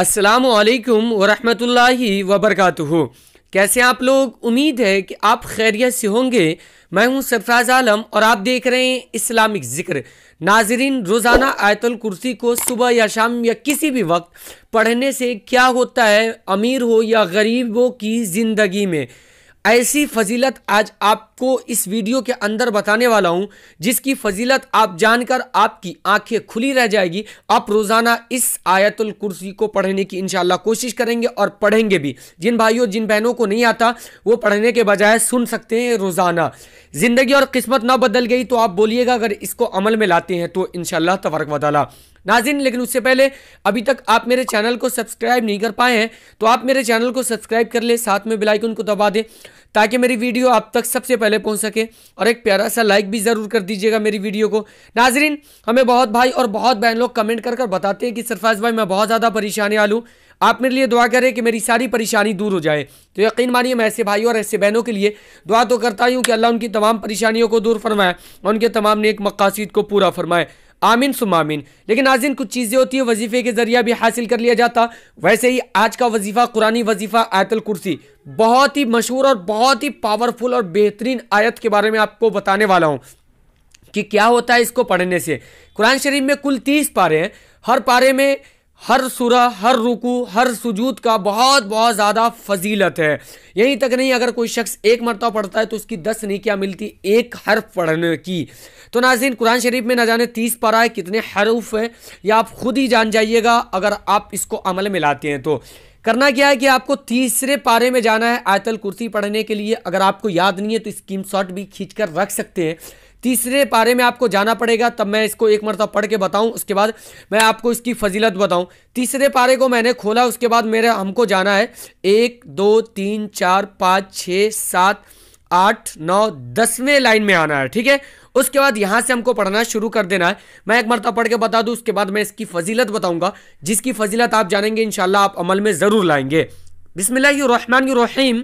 असलकम वरहमतुल्लाहि वबरकातुहु कैसे आप लोग उम्मीद है कि आप खैरियत से होंगे मैं हूं सरफराज आलम और आप देख रहे हैं इस्लामिक ज़िक्र नाजरीन रोज़ाना आयतुल कुर्सी को सुबह या शाम या किसी भी वक्त पढ़ने से क्या होता है अमीर हो या गरीबों की ज़िंदगी में ऐसी फजीलत आज आपको इस वीडियो के अंदर बताने वाला हूं जिसकी फजीलत आप जानकर आपकी आंखें खुली रह जाएगी आप रोज़ाना इस आयतुल कुर्सी को पढ़ने की इनशाला कोशिश करेंगे और पढ़ेंगे भी जिन भाइयों जिन बहनों को नहीं आता वो पढ़ने के बजाय सुन सकते हैं रोज़ाना ज़िंदगी और किस्मत ना बदल गई तो आप बोलिएगा अगर इसको अमल में लाते हैं तो इनशाला शाला तबरक नाजिन लेकिन उससे पहले अभी तक आप मेरे चैनल को सब्सक्राइब नहीं कर पाए हैं तो आप मेरे चैनल को सब्सक्राइब कर ले साथ में बेलाइकन को दबा दें ताकि मेरी वीडियो आप तक सबसे पहले पहुंच सके और एक प्यारा सा लाइक भी ज़रूर कर दीजिएगा मेरी वीडियो को नाजरीन हमें बहुत भाई और बहुत बहन लोग कमेंट कर कर बताते हैं कि सरफाज भाई मैं बहुत ज़्यादा परेशानी आलूँ आप मेरे लिए दुआ करें कि मेरी सारी परेशानी दूर हो जाए तो यकीन मानिए मैं ऐसे भाई और ऐसे बहनों के लिए दुआ तो करता ही हूँ कि अल्लाह उनकी तमाम परेशानियों को दूर फरमाए उनके तमाम नेक मकासद को पूरा फरमाए आमिन सुमामिन लेकिन नाजिन कुछ चीज़ें होती है वजीफ़े के ज़रिए भी हासिल कर लिया जाता वैसे ही आज का वजीफ़ा कुरानी वजीफ़ा आयतल कुर्सी बहुत ही मशहूर और बहुत ही पावरफुल और बेहतरीन आयत के बारे में आपको बताने वाला हूँ कि क्या होता है इसको पढ़ने से कुरान शरीफ में कुल तीस पारे हैं हर पारे में हर सुरा हर रुकू हर सुजूद का बहुत बहुत ज़्यादा फजीलत है यहीं तक नहीं अगर कोई शख्स एक मरतबा पढ़ता है तो उसकी दस क्या मिलती एक हर्फ पढ़ने की तो नाजिन कुरान शरीफ में ना जाने तीस पारा है कितने हरूफ हैं या आप खुद ही जान जाइएगा अगर आप इसको अमल में लाते हैं तो करना क्या है कि आपको तीसरे पारे में जाना है आयतल कुर्सी पढ़ने के लिए अगर आपको याद नहीं है तो स्क्रीन शॉट भी खींच कर रख सकते हैं तीसरे पारे में आपको जाना पड़ेगा तब मैं इसको एक मरतब पढ़ के बताऊँ उसके बाद मैं आपको इसकी फजीलत बताऊँ तीसरे पारे को मैंने खोला उसके बाद मेरे हमको जाना है एक दो तीन चार पाँच छः सात आठ नौ दसवें लाइन में आना है ठीक है उसके बाद यहाँ से हमको पढ़ना शुरू कर देना है मैं एक मरतब पढ़ के बता दूँ उसके बाद मैं इसकी फजीलत बताऊँगा जिसकी फजीलत आप जानेंगे इन आप अमल में ज़रूर लाएंगे बिसमिल्लर रहीम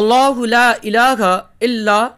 अल्लाह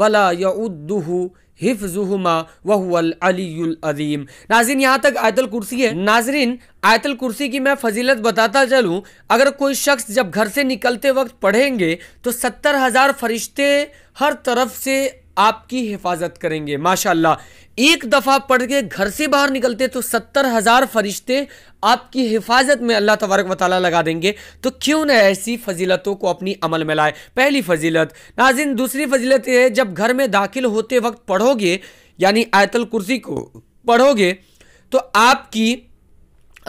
वला यउद्दुहु हिफ्जुहुमा वहुअल अलीम नाजिन यहाँ तक आयतल कुर्सी है नाजरीन आयतल कुर्सी की मैं फजीलत बताता चलूँ अगर कोई शख्स जब घर से निकलते वक्त पढ़ेंगे तो सत्तर हज़ार फरिश्ते हर तरफ से आपकी हिफाजत करेंगे माशाल्लाह एक दफ़ा पढ़ के घर से बाहर निकलते तो सत्तर हज़ार फरिश्ते आपकी हिफाजत में अल्लाह तबारक वाली लगा देंगे तो क्यों ना ऐसी फजीलतों को अपनी अमल में लाए पहली फजीलत नाजिन दूसरी फजीलत यह है जब घर में दाखिल होते वक्त पढ़ोगे यानी आयतल कुर्सी को पढ़ोगे तो आपकी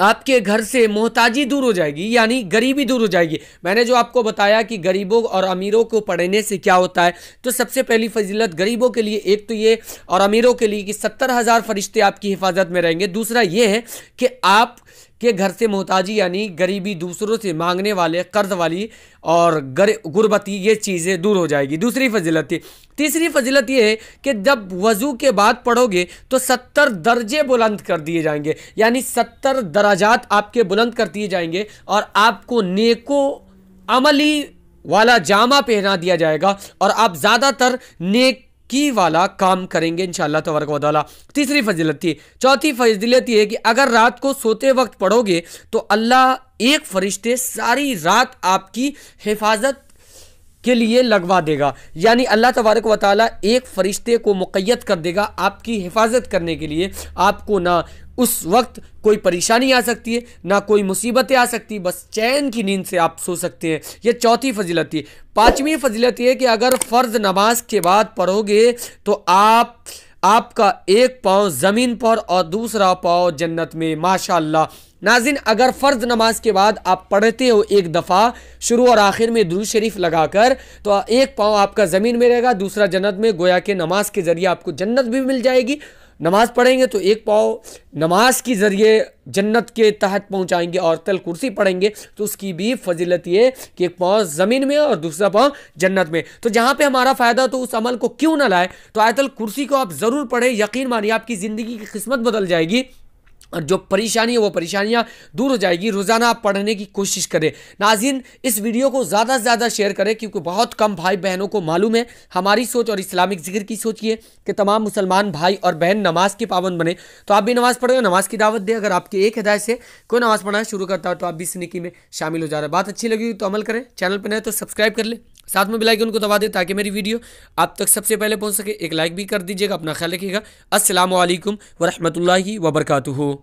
आपके घर से मोहताजी दूर हो जाएगी यानी गरीबी दूर हो जाएगी मैंने जो आपको बताया कि गरीबों और अमीरों को पढ़ने से क्या होता है तो सबसे पहली फजीलत गरीबों के लिए एक तो ये और अमीरों के लिए कि सत्तर हज़ार फरिश्ते आपकी हिफाजत में रहेंगे दूसरा ये है कि आप के घर से मोहताजी यानी गरीबी दूसरों से मांगने वाले कर्ज वाली और गुर्बती ये चीज़ें दूर हो जाएगी दूसरी फजीलत ये तीसरी फजीलत ये है कि जब वज़ू के बाद पढ़ोगे तो सत्तर दर्जे बुलंद कर दिए जाएंगे यानी सत्तर दराजात आपके बुलंद कर दिए जाएंगे और आपको नेको अमली वाला जामा पहना दिया जाएगा और आप ज़्यादातर नेक की वाला काम करेंगे इन तबरक वाली तीसरी फजीलत थी चौथी फजीलत यह है कि अगर रात को सोते वक्त पढ़ोगे तो अल्लाह एक फरिश्ते सारी रात आपकी हिफाजत के लिए लगवा देगा यानी अल्लाह तबारक व एक फ़रिश्ते को मुक़ैद कर देगा आपकी हिफाजत करने के लिए आपको ना उस वक्त कोई परेशानी आ सकती है ना कोई मुसीबतें आ सकती बस चैन की नींद से आप सो सकते हैं यह चौथी फजीलत है पाँचवीं फजीलत यह कि अगर फ़र्ज़ नमाज के बाद पढ़ोगे तो आप आपका एक पाँव ज़मीन पर और दूसरा पाँव जन्नत में माशाल्लाह नाजिन अगर फ़र्ज नमाज के बाद आप पढ़ते हो एक दफ़ा शुरू और आखिर में दुरू शरीफ लगाकर तो एक पाँव आपका ज़मीन में रहेगा दूसरा जन्नत में गोया के नमाज के ज़रिए आपको जन्नत भी मिल जाएगी नमाज पढ़ेंगे तो एक पाओ नमाज के ज़रिए जन्नत के तहत पहुंचाएंगे और तल कुर्सी पढ़ेंगे तो उसकी भी फजीलत ये कि एक पाँव ज़मीन में और दूसरा पाँव जन्नत में तो जहाँ पे हमारा फ़ायदा तो उस अमल को क्यों ना लाए तो आयतल कुर्सी को आप ज़रूर पढ़ें यकीन मानिए आपकी ज़िंदगी की किस्मत बदल जाएगी और जो परेशानी है वो परेशानियाँ दूर हो जाएगी रोज़ाना आप पढ़ने की कोशिश करें नाजिन इस वीडियो को ज़्यादा से ज़्यादा शेयर करें क्योंकि बहुत कम भाई बहनों को मालूम है हमारी सोच और इस्लामिक जिक्र की सोच ये कि तमाम मुसलमान भाई और बहन नमाज के पाबंद बने तो आप भी नमाज़ पढ़ें नमाज़ की दावत दें अगर आपकी एक हदायत से कोई नमाज़ पढ़ना शुरू करता हो तो आप भी इस निकी में शामिल हो जा रहे बात अच्छी लगी तो अमल करें चैनल पर नए तो सब्सक्राइब कर लें साथ में बेलाइकन को दबा दें ताकि मेरी वीडियो आप तक सबसे पहले पहुंच सके एक लाइक भी कर दीजिएगा अपना ख्याल रखिएगा असल वरहमल वबरकू